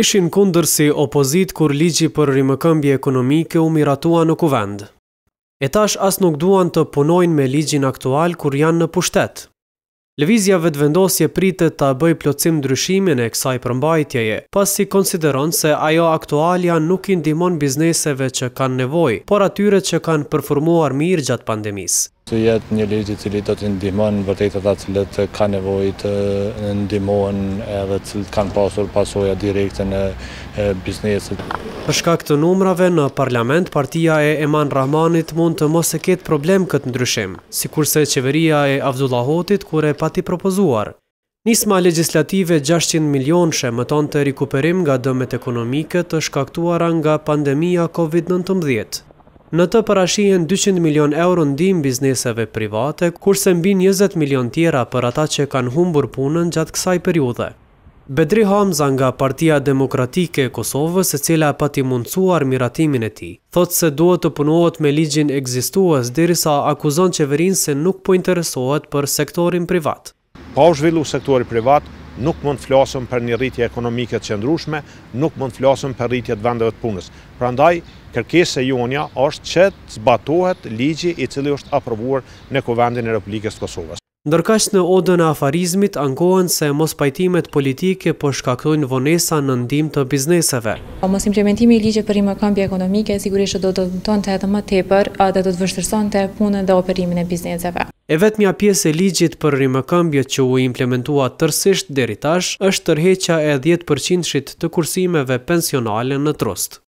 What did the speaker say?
ishin kundër si opozit kur ligji për rrimëkëmbje ekonomike u miratua në kuvend. E tash as nuk duan të punojnë me ligjin aktual kur janë në pushtet. Lëvizja vetëvendosje pritet të bëj plotësim ndryshimin e kësaj përmbajtjeje, pas si konsideron se ajo aktualja nuk i bizneseve që kanë nevoj, por atyre që kanë performuar mirë gjatë pandemisë. Se jetë një ligjë i cili do të ndihmonë vërtetet atë cilët ka nevojit të ndihmonë edhe cilët kanë pasur pasoja direkte në Për Përshka këtë numrave në parlament, partia e Eman Rahmanit mund të mos e ketë problem këtë ndryshim, si kurse qeveria e Avdullahotit kure pati propozuar. Nisma legislative 600 milion shë më tonë të rikuperim nga dëmet ekonomike të shkaktuara nga pandemija COVID-19. Në të parashien 200 milion euro ndim bizneseve private, kurse mbi 20 milion tjera për ata që kanë humbur punën gjatë kësaj periude. Bedri Hamza nga Partia Demokratike e Kosovës, e cila pati mundësuar miratimin e tij, thotë se duhet të punohet me ligjin ekzistues derisa akuzon qeverinë se nuk po interesohet për sektorin privat pa po u zhvillu sektori privat, nuk mund të flasëm për një rritje ekonomike të qëndrushme, nuk mund të flasëm për rritje të vendeve të punës. Pra ndaj, kërkesë e jonja është që të zbatohet ligji i cili është aprovuar në kovendin e Republikës të Kosovës. Ndërkash në odën e afarizmit, angohen se mos pajtimet politike po shkaktojnë vonesa në ndim të bizneseve. Po, mos implementimi i ligje për imakambje ekonomike, sigurisht do të të të edhe më tepër, të të të të të të të të të E vetëmja pjesë e ligjit për rrimëkëmbjet që u implementua tërsisht deri tash është tërheqja e 10 të kursimeve pensionale në trust.